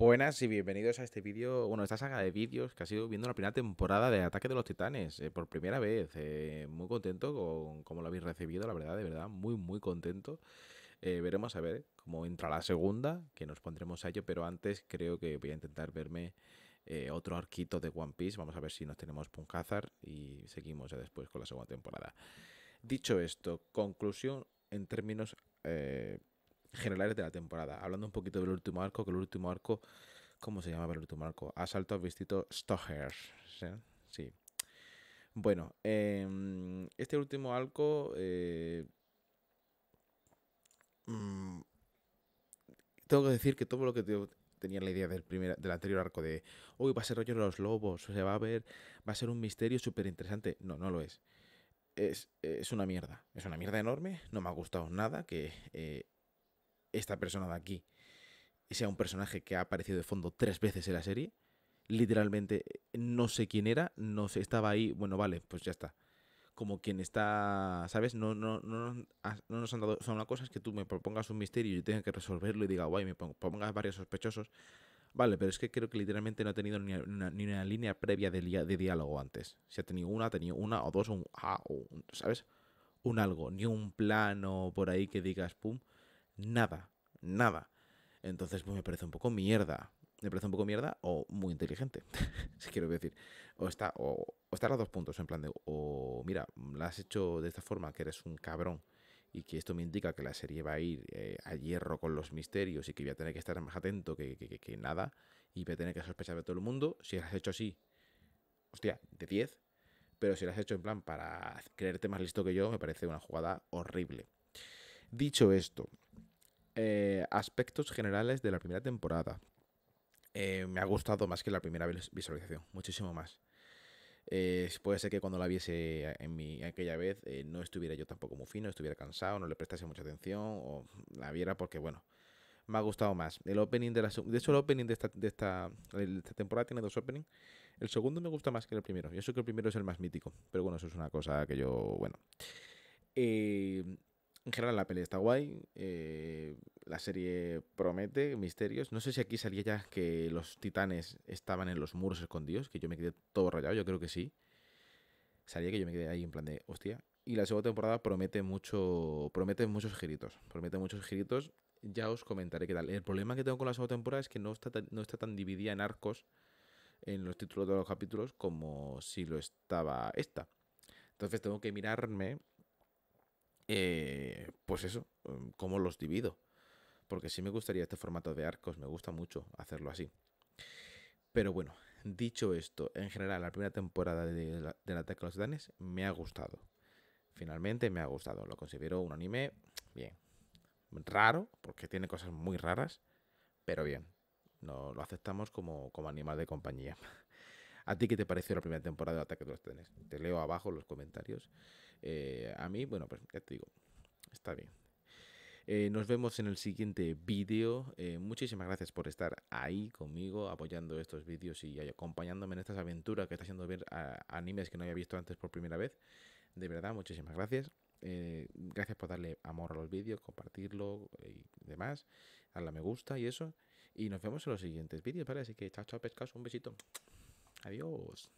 Buenas y bienvenidos a este vídeo, bueno, esta saga de vídeos que ha sido viendo la primera temporada de Ataque de los Titanes, eh, por primera vez, eh, muy contento con cómo lo habéis recibido, la verdad, de verdad, muy, muy contento. Eh, veremos a ver cómo entra la segunda, que nos pondremos a ello, pero antes creo que voy a intentar verme otro arquito de One Piece, vamos a ver si nos tenemos Punkazar y seguimos ya después con la segunda temporada. Dicho esto, conclusión en términos generales de la temporada. Hablando un poquito del último arco, que el último arco, ¿cómo se llama? el último arco? Asalto al Vistito Stoher. ¿sí? Bueno, em, este último arco... Eh, mm, tengo que decir que todo lo que tenía la idea del primer, del anterior arco de Uy, va a ser rollo de los lobos, se va a ver, va a ser un misterio súper interesante. No, no lo es. es. una mierda. Es una mierda enorme. No me ha gustado nada. Que eh, esta persona de aquí sea un personaje que ha aparecido de fondo tres veces en la serie. Literalmente, eh, no sé quién era, no sé, estaba ahí, bueno, vale, pues ya está. Como quien está, ¿sabes? No, no, no, no nos han dado. son una cosa es que tú me propongas un misterio y tenga que resolverlo y diga, guay, me pongas varios sospechosos. Vale, pero es que creo que literalmente no ha tenido ni una, línea previa de, de, diálogo antes. Si ha tenido una, ha tenido una o dos, un, ah, ¿sabes? Un algo, ni un plano por ahí que digas, pum nada, nada. Entonces, pues me parece un poco mierda. Me parece un poco mierda o muy inteligente, si quiero decir. O está, o, o estar a dos puntos, en plan de, o mira, la has hecho de esta forma, que eres un cabrón, y que esto me indica que la serie va a ir eh, a hierro con los misterios y que voy a tener que estar más atento que, nada, y voy a tener que sospechar de todo el mundo. Si la has hecho así, hostia, de 10, pero si la has hecho en plan para creerte más listo que yo, me parece una jugada horrible. Dicho esto, eh, aspectos generales de la primera temporada. Eh, me ha gustado más que la primera visualización, muchísimo más. Eh, puede ser que cuando la viese en mi, aquella vez no estuviera yo tampoco muy fino, estuviera cansado, no le prestase mucha atención o la viera porque, bueno, me ha gustado más. El opening de la De hecho, el opening de esta, temporada tiene dos openings. El segundo me gusta más que el primero. yo sé que el primero es el más mítico. Pero bueno, eso es una cosa que yo, bueno. Eh, en general la pelea está guay, eh, la serie promete misterios. No sé si aquí salía ya que los titanes estaban en los muros escondidos, que yo me quedé todo rayado, yo creo que sí. Salía que yo me quedé ahí en plan de, hostia. Y la segunda temporada promete mucho, promete muchos giritos, promete muchos giritos. Ya os comentaré qué tal. El problema que tengo con la segunda temporada es que no está no está tan dividida en arcos en los títulos de los capítulos como si lo estaba esta. Entonces tengo que mirarme eh, pues eso, em, cómo los divido. Porque sí me gustaría este formato de arcos, me gusta mucho hacerlo así. Pero bueno, dicho esto, en general la primera temporada de la, de los Danes me ha gustado. Finalmente me ha gustado, lo considero un anime bien. Raro, porque tiene cosas muy raras, pero bien. No, lo aceptamos como, como animal de compañía. ¿A ti qué te pareció la primera temporada de Ataque de los Te leo abajo en los comentarios. Eh, a mí, bueno, pues ya te digo, está bien. Eh, nos vemos en el siguiente vídeo. Eh, muchísimas gracias por estar ahí conmigo, apoyando estos vídeos y acompañándome en estas aventuras que está haciendo ver animes que no había visto antes por primera vez. De verdad, muchísimas gracias. gracias por darle amor a los vídeos, compartirlo y demás. Darle a me gusta y eso. Y nos vemos en los siguientes vídeos, ¿vale? Así que chao, chao, pescados. Un besito. Adiós.